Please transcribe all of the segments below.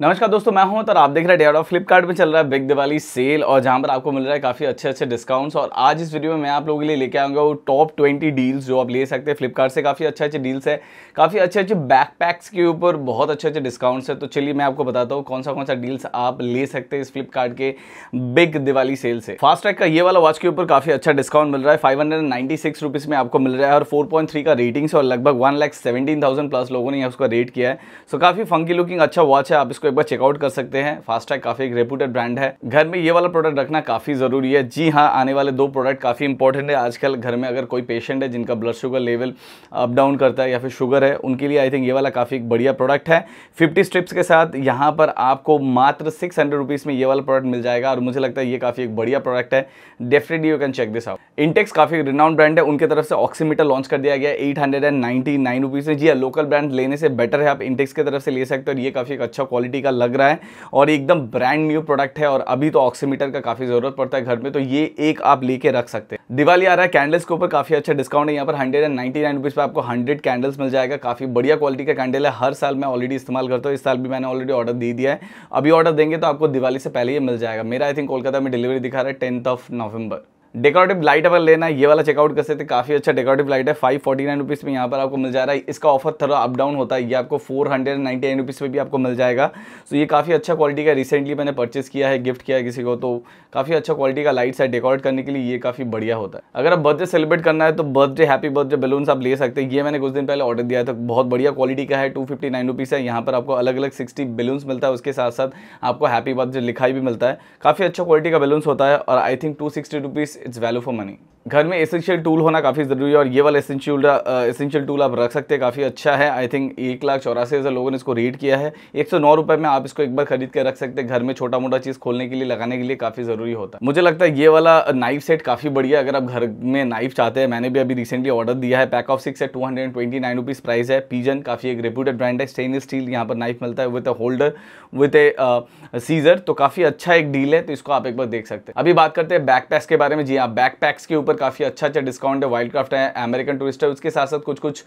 नमस्कार दोस्तों मैं हूं और आप देख रहे हैं डेड ऑफ फ्लिपकार्ट चल रहा है बिग दिवाली सेल और जहां पर आपको मिल रहा है काफ़ी अच्छे अच्छे डिस्काउंट्स और आज इस वीडियो में मैं आप लोगों के लिए लेके आऊँगा वो टॉप ट्वेंटी डील्स जो आप ले सकते हैं फ्लिपकार्ट से काफ़ी अच्छे अच्छे डील्स है काफ़ी अच्छे अच्छे बैकपैक्स के ऊपर बहुत अच्छे अच्छे डिस्काउंट्स है तो चलिए मैं आपको बताता हूँ कौन सा कौन सा डील्स आप ले सकते हैं इस फ्लिपकार्ट के बिग दिवाली सेल से फास्ट ट्रैक का ये वाला वॉच के ऊपर काफ़ी अच्छा डिस्काउंट मिल रहा है फाइव हंड्रेड में आपको मिल रहा है और फोर का रेटिंग्स और लगभग वन प्लस लोगों ने उसका रेट किया है सो काफ़ी फंकी लुकिंग अच्छा वॉच है आप इसको इसको एक बार चेकआउट कर सकते हैं फास्टैग काफी एक रेपूटेड ब्रांड है घर में ये वाला प्रोडक्ट रखना काफी जरूरी है जी हाँ आने वाले दो प्रोडक्ट काफी इंपॉर्टेंट है आजकल घर में अगर कोई पेशेंट है जिनका blood sugar level up down करता है या फिर शुगर है उनके लिए आई थिंक ये वाला काफी बढ़िया प्रोडक्ट है फिफ्टी स्ट्रिप्स के साथ यहाँ पर आपको मात्र सिक्स हंड्रेड में ये वाला प्रोडक्ट मिल जाएगा और मुझे लगता है ये काफ़ी एक बढ़िया प्रोडक्ट है definitely you can check this out Intex काफ़ी रिनाउंड ब्रांड है उनके तरफ से ऑक्सीमीटर लॉन्च कर दिया गया eight hundred and ninety nine rupees में जी लोकल हाँ, ब्रांड लेने से बेटर है आप इंटेक्स की तरफ से ले सकते हो और ये काफ़ी एक अच्छा क्वालिटी क्वालिटी का लग रहा है और एकदम ब्रांड न्यू प्रोडक्ट है और अभी तो ऑक्सीमीटर का काफ़ी ज़रूरत पड़ता है घर में तो ये एक आप लेके रख सकते हैं दिवाली आ रहा है कैंडल्स के ऊपर काफ़ी अच्छा डिस्काउंट है यहाँ पर हंड्रेड एंड नाइन आपको हंड्रेड कैंडल्स मिल जाएगा काफ़ी बढ़िया क्वालिटी का कैंडल है हर साल मैं ऑलरेडी इस्तेमाल करता हूँ इस साल भी मैंने ऑलरेडी ऑर्डर दे दिया है अभी ऑर्डर देंगे तो आपको दिवाली से पहले ही मिल जाएगा मेरा आई थिंक कोलकाता में डिलीवरी दिखा रहा है tenth of November decorative light अगर लेना है ये वाला चेकआउट कर सकते काफ़ी अच्छा डेकोरेटिव लाइट है फाइव फोर्टी नाइन रुपीज़ में यहाँ पर आपको मिल जा रहा है इसका ऑफर थोड़ा अप डाउन होता है ये आपको four hundred ninety nine rupees में भी आपको मिल जाएगा सो ये काफ़ी अच्छा क्वालिटी का रिसेंटली मैंने परचेस किया है गिफ्ट किया है किसी को तो काफ़ी अच्छा क्वालिटी का लाइट्स है डेकोरेट करने के लिए ये काफ़ी बढ़िया होता है अगर आप बर्थडे सेलिब्रेट करना है तो बर्थडे हैप्पी बर्थडे बलून आप ले सकते हैं ये मैंने कुछ दिन पहले ऑर्डर दिया था बहुत बढ़िया क्वालिटी का है टू फिफ्टी नाइन रुपीज़ है यहाँ पर आपको अलग अलग सिक्सटी बैलून्स मिलता है उसके साथ साथ आपको हैप्पी बर्थडे लिखाई भी मिलता है काफ़ी अच्छा क्वालिटी का बैलून्स होता है और I think two sixty rupees its value for money. घर में एसेंशियल टूल होना काफ़ी ज़रूरी है और ये वाला एसेंशियल एसेंशियल टूल आप रख सकते हैं काफ़ी अच्छा है आई थिंक एक लाख चौरासी हज़ार लोगों ने इसको रीड किया है एक सौ नौ रुपये में आप इसको एक बार खरीद के रख सकते हैं घर में छोटा मोटा चीज़ खोलने के लिए लगाने के लिए काफ़ी ज़रूरी होता है मुझे लगता है ये वाला नाइफ सेट काफ़ी बढ़िया अगर आप घर में नाइफ चाहते हैं मैंने भी अभी रिसेंटली ऑर्डर दिया है पैक ऑफ सिक्स है two hundred twenty nine rupees price है पीजन काफ़ी एक रेप्यूटेड ब्रांड है स्टेनलेस स्टील यहाँ पर नाइफ मिलता है with a holder with a scissor तो काफ़ी अच्छा एक डील है तो इसको आप एक बार देख सकते हैं अभी बात करते हैं बैक के बारे में जी हाँ बैक के ऊपर काफ़ी अच्छा अच्छा डिस्काउंट है वाइल्ड क्राफ्ट है अमेरिकन टूरिस्ट है उसके साथ साथ कुछ कुछ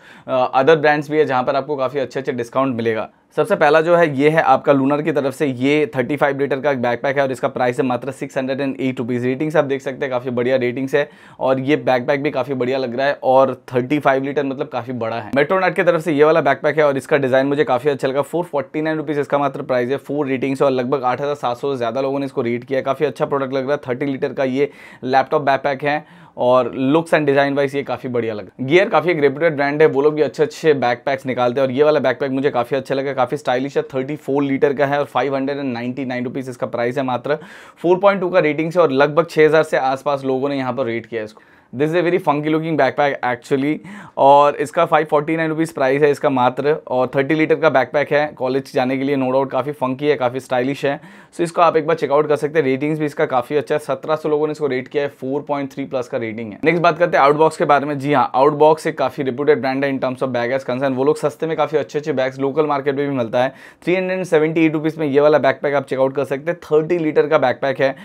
अदर ब्रांड्स भी है जहाँ पर आपको काफ़ी अच्छे अच्छे डिस्काउंट मिलेगा सबसे पहला जो है ये है आपका लूनर की तरफ से ये 35 लीटर का बैकपैक है और इसका प्राइस है मात्र six hundred and eight rupees ratings आप देख सकते हैं काफ़ी बढ़िया रेटिंग्स है और ये बैकपैक भी काफ़ी बढ़िया लग रहा है और 35 लीटर मतलब काफ़ी बड़ा है मेट्रोनाट की तरफ से ये वाला बैकपैक है और इसका डिज़ाइन मुझे काफ़ी अच्छा लगा फोर फोर्टी नाइन इसका मात्र प्राइस है फोर रेटिंग्स और लगभग आठ हज़ार सात सौ से ज़्यादा लोगों ने इसको रेट किया काफ़ी अच्छा प्रोडक्ट लग रहा है थर्टी लीटर का ये लैपटॉप बैकपैक है और लुक्स एंड डिजाइन वाइज ये काफ़ी बढ़िया लगा गियर काफ़ी एक रेप्यूटेड ब्रांड है वो लोग भी अच्छे अच्छे बैकपैक्स निकालते हैं और ये वाला बैकपैक मुझे काफ़ी अच्छा लगा काफ़ी स्टाइलिश है थर्टी फोर लीटर का है और five hundred and ninety nine rupees इसका प्राइस है मात्र फोर पॉइंट टू का रेटिंग से और लगभग छह हज़ार से आसपास लोगों ने यहाँ पर रेट किया इसको this is a very funky looking backpack actually और इसका five forty nine rupees price है इसका मात्र और थर्टी लीटर का बैकपैक है कॉलेज जाने के लिए नो डाउट काफ़ी फंकी है काफ़ी स्टाइलिश है सो so, इसको आप एक बार चेकआउट कर सकते हैं रेटिंग्स भी इसका काफ़ी अच्छा है सत्रह सौ लोगों ने इसको रेट किया है फोर पॉइंट थ्री प्लस का रेटिंग है नेक्स्ट बात करते हैं आउटबॉक्स के बारे में जी हाँ आउटबॉक्स एक काफ़ी रिप्यूटेड ब्रांड है in terms of bag as concern वो लोग सस्ते में काफ़ी अच्छे अच्छे बैग्स लोकल मार्केट में भी मिलता है three hundred and seventy eight rupees में ये वाला बैकपैक आप चेकआउट कर सकते हैं थर्टी लीटर का बैकपैक है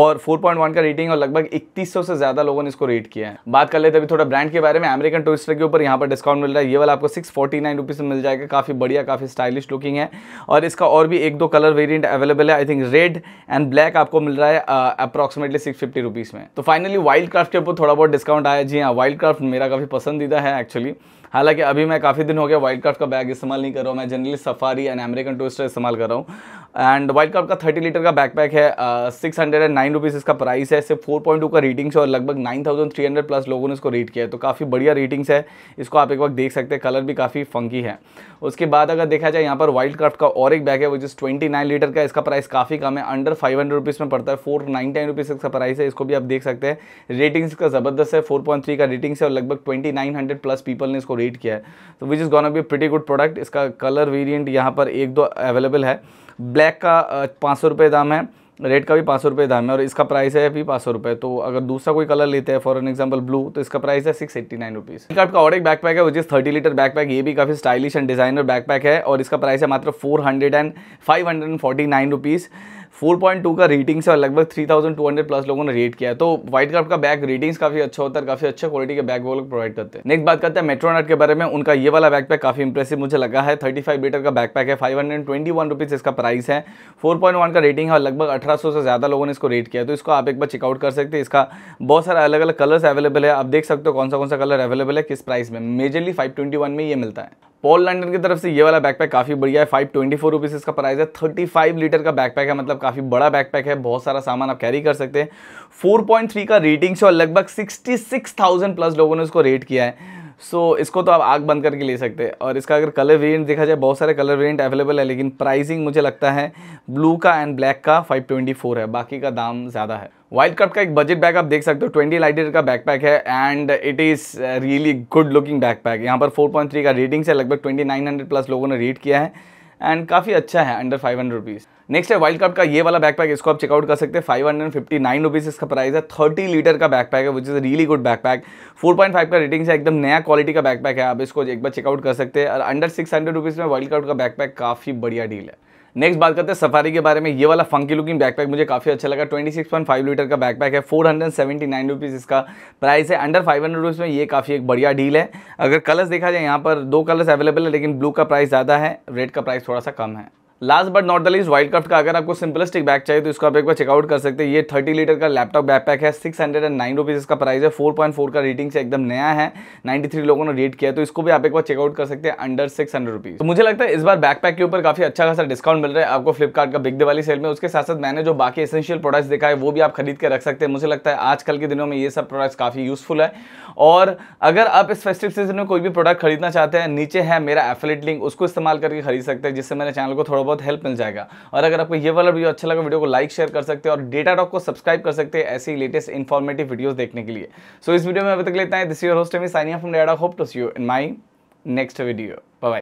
और फोर पॉइंट वन का रेटिंग और लगभग इकतीस सौ से ज़्यादा लोगों ने इसको रेट किया है बात कर लेते अभी थोड़ा ब्रांड के बारे में अमेरिकन टूरिस्टर के ऊपर यहाँ पर डिस्काउंट मिल रहा है ये वाला आपको सिक्स फोर्टी नाइन में मिल जाएगा काफ़ी बढ़िया काफ़ी स्टाइलिश लुकिंग है और इसका और भी एक दो कलर वेरियंट अवेलेबल है I think red and black आपको मिल रहा है अप्रॉक्सिमेटली सिक्स फिफ्टी रुपीज़ में तो फाइनली वाइल्ड क्राफ्ट के ऊपर थोड़ा बहुत डिस्काउंट आया जी हाँ वाइल्ड क्राफ्ट मेरा काफ़ी पसंदीदा है एक्चुअली हालांकि अभी मैं काफ़ी दिन हो गया वाइल्ड कार्ड का बैग इस्तेमाल नहीं कर रहा हूँ मैं generally Safari and American Tourister इस्तेमाल कर रहा हूँ एंड वाइल्ड कार्ड का थर्टी लीटर का बैकपैक है six hundred and nine rupees इसका प्राइस है सिर्फ फोर पॉइंट टू का रेटिंग्स है और लगभग nine thousand three hundred plus लोगों ने इसको रेट किया है तो काफ़ी बढ़िया रेटिंग्स है इसको आप एक वक्त देख सकते हैं कलर भी काफ़ी फंकी है उसके बाद अगर देखा जाए यहाँ पर वाइल्ड क्राफ्ट का और एक बैग है वो जिस ट्वेंटी नाइन लीटर का इसका प्राइस काफ़ी कम है अंडर फाइव हंड्रेड रुपीज़ में पड़ता है फोर नाइन टेन रुपीज़ इसका प्राइस है इसको भी आप देख सकते हैं रेटिंग्स का ज़बरदस्त है फोर पॉइंट थ्री का रेटिंग्स है और लगभग twenty nine hundred plus people ने इसको रीड किया है तो which is gonna be pretty good product इसका कलर वेरियंट यहाँ पर एक दो अवेलेबल है ब्लैक का पाँच सौ रुपये दाम है रेड का भी पाँच सौ रुपये दाम है और इसका प्राइस है भी पाँच सौ रुपये तो अगर दूसरा कोई कलर लेते हैं फॉर एन एग्जांपल ब्लू तो इसका प्राइस है सिक्स एट्टी नाइन रुपीज़ का और एक बैकपैक है which is thirty litre backpack ये भी काफ़ी स्टाइलिश एंड डिजाइनर बैकपैक है और इसका प्राइस है मात्र four hundred and five hundred and forty nine rupees 4.2 का रेटिंग से लगभग 3200 प्लस लोगों ने रेट किया है तो व्हाइट क्राफ्ट का बैग रेटिंग्स काफी अच्छा होता है काफी अच्छे क्वालिटी के बैग वो लोग प्रोवाइड करते हैं नेक्स्ट बात करते हैं मेट्रोनट के बारे में उनका ये वाला पैक काफी इंप्रेसिव मुझे लगा है फाइव लीटर का बैकपैक है वन रुपीज़ इसका प्राइस है वन का रेटिंग है और लगभग सौ से ज़्यादा लोगों ने इसको रेट किया तो इसको आप एक बार चेकआउट कर सकते हैं इसका बहुत सारा अलग अलग कलर्स अवेलेबल है आप देख सकते हो कौन सा कौन सा कलर अवेलेबल है किस प्राइस में मेजरली वन में ये मिलता है पॉल लंडन की तरफ से ये वाला बैकपैक काफ़ी बढ़िया है फाइव ट्वेंटी फोर रुपीज़ इसका प्राइस है थर्टी फाइव लीटर का बैकपैक है मतलब काफ़ी बड़ा बैकपैक है बहुत सारा सामान आप कैरी कर सकते हैं फोर पॉइंट थ्री का रेटिंग से और लगभग सिक्सटी सिक्स थाउजेंड प्लस लोगों ने उसको रेट किया है सो so, इसको तो आप आग बंद करके ले सकते हैं और इसका अगर कलर वेरिएंट देखा जाए बहुत सारे कलर वेरिएंट अवेलेबल है लेकिन प्राइसिंग मुझे लगता है ब्लू का एंड ब्लैक का 524 है बाकी का दाम ज़्यादा है वाइल्ड कप का एक बजट बैग आप देख सकते हो ट्वेंटी लाइटर का बैकपैक है and it is really good looking backpack यहाँ पर फोर का रेटिंग से लगभग ट्वेंटी प्लस लोगों ने रीड किया है एंड काफ़ी अच्छा है under five hundred rupees next है वाइल्ड कप का ये वाला बैकपैक इसको आप चेकआउट कर सकते हैं five hundred fifty nine rupees इसका प्राइस है थर्टी लीटर का बैकपैक है which is really good backpack four point five का रेटिंग है एकदम नया क्वालिटी का बैकपैक है आप इसको एक बार चेकआउट कर सकते हैं और अंडर सिक्स हंड्रेड रुपीज़ में वर्ल्ड कप का बैकपैक काफ़ी बढ़िया डील है नेक्स्ट बात करते हैं सफारी के बारे में ये वाला फंकी लुकिंग बैकपैक मुझे काफ़ी अच्छा लगा 26.5 लीटर का बैकपैक है 479 हंड्रेड इसका प्राइस है अंडर 500 हंड्रेड में ये काफ़ी एक बढ़िया डील है अगर कलर्स देखा जाए यहाँ पर दो कलर्स अवेलेबल है लेकिन ब्लू का प्राइस ज़्यादा है रेड का प्राइस थोड़ा सा कम है last but not the least Wildcraft का अगर आपको सिंपलिस्टिक बैग चाहिए तो इसको आप एक बार चेकआउट कर सकते हैं ये थर्टी लीटर का लैपटॉप बैकपैक पैक है six hundred and nine rupees इसका प्राइस है फोर पॉइंट फोर का रेटिंग से एकदम नया है नाइन्टी थ्री लोगों ने रेट किया तो इसको भी आप एक बार चेकआउट कर सकते हैं अंडर सिक्स हंड्रेड रुपीज़ तो मुझे लगता है इस बार बैकपैक के ऊपर काफी अच्छा खासा डिस्काउंट मिल रहा है आपको फ्लिपकार्ट का बिग दिवाली सेल में उसके साथ साथ मैंने जो बाकी एसेंशियल प्रोडक्ट्स देखा है वो भी आप खरीद के रख सकते हैं मुझे लगता है आजकल के दिनों में ये सब प्रोडक्ट्स काफ़ी यूजफुल है और अगर आप इस फेस्टिव सीजन में कोई भी प्रोडक्ट खरीदना चाहते हैं नीचे है मेरा एफिलेट लिंक उसको इस्तेमाल करके खरीद सकते हैं जिससे मेरे चैनल को थोड़ा बहुत हेल्प मिल जाएगा और अगर आपको ये वाला वीडियो अच्छा लगा वीडियो को लाइक शेयर कर सकते हैं और डेटा डॉक को सब्सक्राइब कर सकते हैं ऐसी लेटेस्ट इन्फॉर्मेटिव वीडियोज देखने के लिए सो so, इस वीडियो में अभी तक लेता है this your host me Saniya from data hope to see you in my next video bye